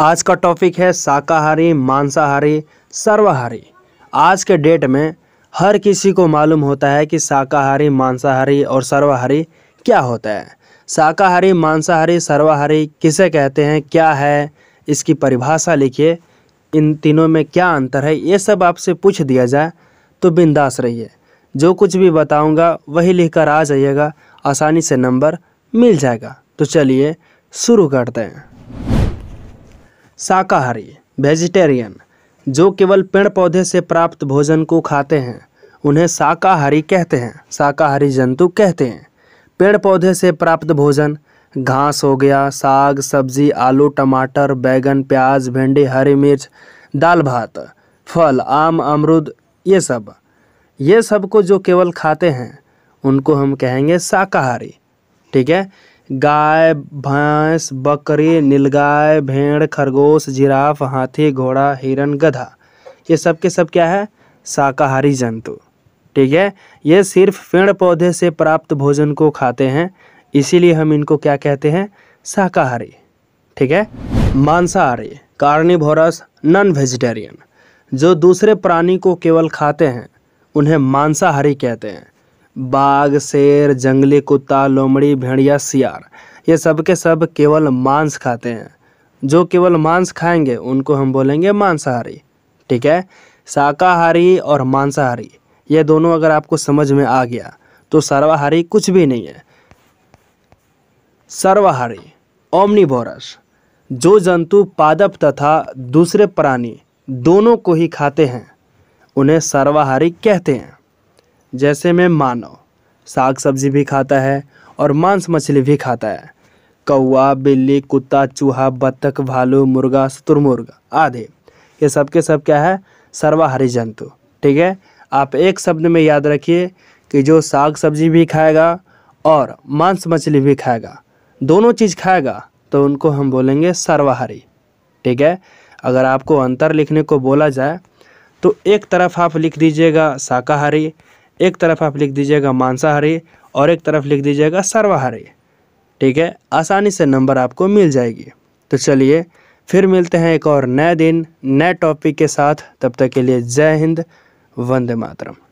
आज का टॉपिक है शाकाहारी मांसाहारी सर्वाहारी आज के डेट में हर किसी को मालूम होता है कि शाकाहारी मांसाहारी और सर्वाहारी क्या होता है शाकाहारी मांसाहारी सर्वाहारी किसे कहते हैं क्या है इसकी परिभाषा लिखिए इन तीनों में क्या अंतर है ये सब आपसे पूछ दिया जाए तो बिंदास रहिए जो कुछ भी बताऊंगा वही लिखकर आ जाइएगा आसानी से नंबर मिल जाएगा तो चलिए शुरू करते हैं शाकाहारी वेजिटेरियन जो केवल पेड़ पौधे से प्राप्त भोजन को खाते हैं उन्हें शाकाहारी कहते हैं शाकाहारी जंतु कहते हैं पेड़ पौधे से प्राप्त भोजन घास हो गया साग सब्जी आलू टमाटर बैगन प्याज भिंडी हरी मिर्च दाल भात फल आम अमरूद ये सब ये सब को जो केवल खाते हैं उनको हम कहेंगे शाकाहारी ठीक है गाय भैंस बकरी नीलगाय भेड़ खरगोश जिराफ हाथी घोड़ा हिरण गधा ये सब के सब क्या है शाकाहारी जंतु ठीक है ये सिर्फ पेड़ पौधे से प्राप्त भोजन को खाते हैं इसीलिए हम इनको क्या कहते हैं शाकाहारी ठीक है मांसाहारी कार्निभोरस नॉन वेजिटेरियन जो दूसरे प्राणी को केवल खाते हैं उन्हें मांसाहारी कहते हैं बाघ शेर जंगली कुत्ता लोमड़ी भेड़िया सियार ये सब के सब केवल मांस खाते हैं जो केवल मांस खाएंगे उनको हम बोलेंगे मांसाहारी ठीक है शाकाहारी और मांसाहारी ये दोनों अगर आपको समझ में आ गया तो सर्वाहारी कुछ भी नहीं है सर्वाहारी ओमनीबोरस जो जंतु पादप तथा दूसरे प्राणी दोनों को ही खाते हैं उन्हें सर्वाहारी कहते हैं जैसे में मानव साग सब्जी भी खाता है और मांस मछली भी खाता है कौआ बिल्ली कुत्ता चूहा बत्तख भालू मुर्गा शतुरमुर्ग आदि ये सब के सब क्या है सर्वाहारी जंतु ठीक है आप एक शब्द में याद रखिए कि जो साग सब्जी भी खाएगा और मांस मछली भी खाएगा दोनों चीज़ खाएगा तो उनको हम बोलेंगे सर्वाहारी ठीक है अगर आपको अंतर लिखने को बोला जाए तो एक तरफ आप लिख दीजिएगा शाकाहारी एक तरफ आप लिख दीजिएगा मांसाहारी और एक तरफ लिख दीजिएगा सर्वाहारी ठीक है आसानी से नंबर आपको मिल जाएगी तो चलिए फिर मिलते हैं एक और नए दिन नए टॉपिक के साथ तब तक के लिए जय हिंद वंदे मातरम